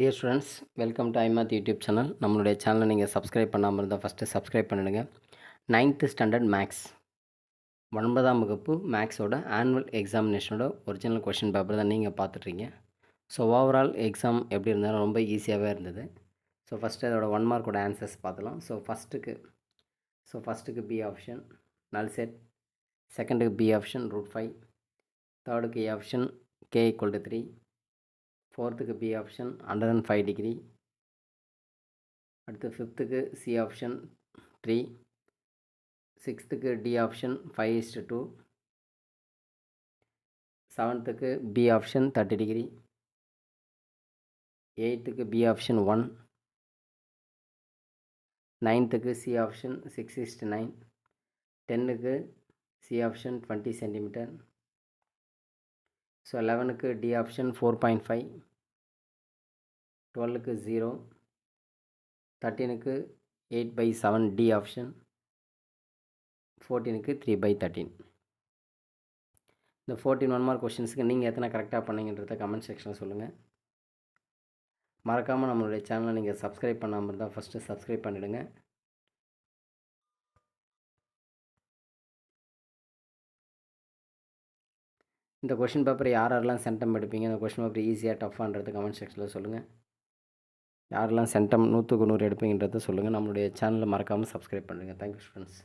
dear students welcome to ஐமாத் YouTube channel நம்மளுடைய சேனலை நீங்கள் சப்ஸ்கிரைப் பண்ணாமல் இருந்தால் ஃபஸ்ட்டு சப்ஸ்கிரைப் பண்ணிடுங்க நைன்த்து ஸ்டாண்டர்ட் மேக்ஸ் ஒன்பதாம் வகுப்பு மேக்ஸோட ஆனுவல் எக்ஸாமினேஷனோட ஒரிஜினல் கொஷின் பேப்பர் தான் நீங்கள் பார்த்துட்ருங்க ஸோ ஓவரால் எக்ஸாம் எப்படி இருந்தாலும் ரொம்ப ஈஸியாகவே இருந்தது ஸோ ஃபஸ்ட்டு அதோட ஒன் மார்க்கோட ஆன்சர்ஸ் பார்த்துலாம் ஸோ ஃபஸ்ட்டுக்கு ஸோ ஃபஸ்ட்டுக்கு பி ஆப்ஷன் நல் செட் செகண்டுக்கு பி ஆப்ஷன் ரூட் ஃபைவ் தேர்டுக்கு A option K equal to three ஃபோர்த்துக்கு B option hundred and five degree அடுத்து ஃபிஃப்த்துக்கு சி ஆப்ஷன் த்ரீ சிக்ஸ்த்துக்கு D option five is to two செவன்த்துக்கு பி ஆப்ஷன் தேர்ட்டி டிகிரி எயித்துக்கு B option one நைன்த்துக்கு C option six is to nine டென்னுக்கு C option twenty centimetre so லெவனுக்கு D option four point five டுவெல்லுக்கு zero தேர்ட்டீனுக்கு eight by seven D option ஃபோர்டீனுக்கு three by thirteen இந்த fourteen one mark கொஷின்ஸுக்கு நீங்கள் எத்தனை கரெக்டாக பண்ணீங்கன்றத கமெண்ட் செக்ஷனில் சொல்லுங்கள் மறக்காமல் நம்மளுடைய சேனலை நீங்கள் சப்ஸ்கிரைப் பண்ணாமல் இருந்தால் ஃபஸ்ட்டு சப்ஸ்கிரைப் பண்ணிவிடுங்க இந்த கொஷின் பேப்பர் யார் யாரெல்லாம் சென்டம் எடுப்பீங்க இந்த கொஷின் பேப்பர் ஈஸியாக டஃப்பான்றது கமெண்ட் செக்ஷனில் சொல்லுங்கள் யாரெல்லாம் சென்டம் நூற்றுக்கு நூறு எடுப்பீங்கன்றதை சொல்லுங்கள் நம்மளுடைய சேனலில் மறக்காமல் சப்ஸ்கிரைப் பண்ணுங்கள் தேங்க்யூ ஃப்ரெண்ட்ஸ்